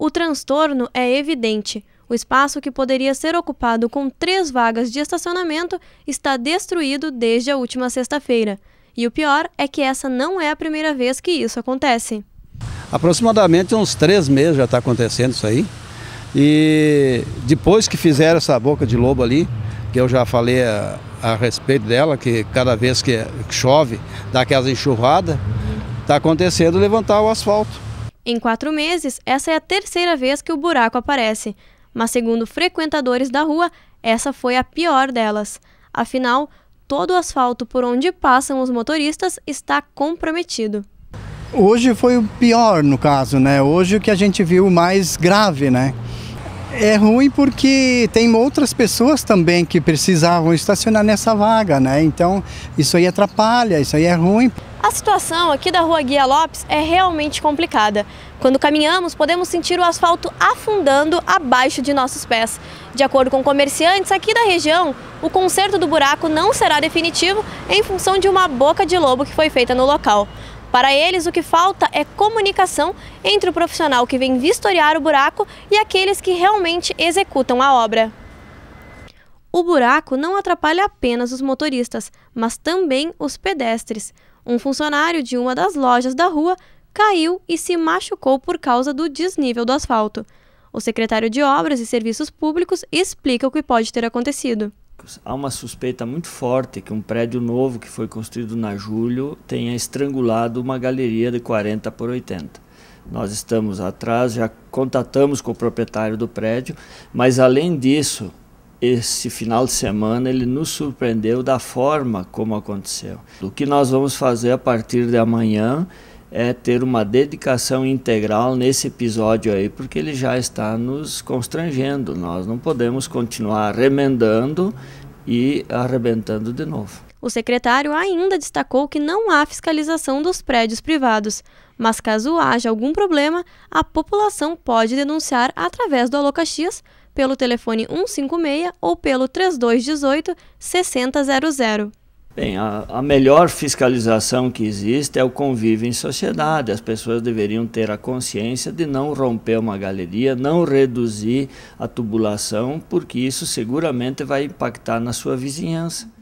O transtorno é evidente. O espaço que poderia ser ocupado com três vagas de estacionamento está destruído desde a última sexta-feira. E o pior é que essa não é a primeira vez que isso acontece. Aproximadamente uns três meses já está acontecendo isso aí. E depois que fizeram essa boca de lobo ali, que eu já falei a, a respeito dela, que cada vez que chove dá aquelas enxurradas, está acontecendo levantar o asfalto. Em quatro meses, essa é a terceira vez que o buraco aparece, mas segundo frequentadores da rua, essa foi a pior delas. Afinal, todo o asfalto por onde passam os motoristas está comprometido. Hoje foi o pior, no caso, né? Hoje o que a gente viu mais grave, né? É ruim porque tem outras pessoas também que precisavam estacionar nessa vaga, né? Então isso aí atrapalha, isso aí é ruim. A situação aqui da rua Guia Lopes é realmente complicada. Quando caminhamos, podemos sentir o asfalto afundando abaixo de nossos pés. De acordo com comerciantes aqui da região, o conserto do buraco não será definitivo em função de uma boca de lobo que foi feita no local. Para eles, o que falta é comunicação entre o profissional que vem vistoriar o buraco e aqueles que realmente executam a obra. O buraco não atrapalha apenas os motoristas, mas também os pedestres. Um funcionário de uma das lojas da rua caiu e se machucou por causa do desnível do asfalto. O secretário de Obras e Serviços Públicos explica o que pode ter acontecido há uma suspeita muito forte que um prédio novo que foi construído na Julho tenha estrangulado uma galeria de 40 por 80. Nós estamos atrás, já contatamos com o proprietário do prédio, mas além disso, esse final de semana ele nos surpreendeu da forma como aconteceu. O que nós vamos fazer a partir de amanhã é ter uma dedicação integral nesse episódio aí, porque ele já está nos constrangendo. Nós não podemos continuar remendando e arrebentando de novo. O secretário ainda destacou que não há fiscalização dos prédios privados, mas caso haja algum problema, a população pode denunciar através do Alocaxias pelo telefone 156 ou pelo 3218 6000. Bem, a, a, melhor fiscalização que existe é o convívio em sociedade. As pessoas deveriam ter a consciência de não romper uma galeria, não reduzir a tubulação, porque isso seguramente vai impactar na sua vizinhança.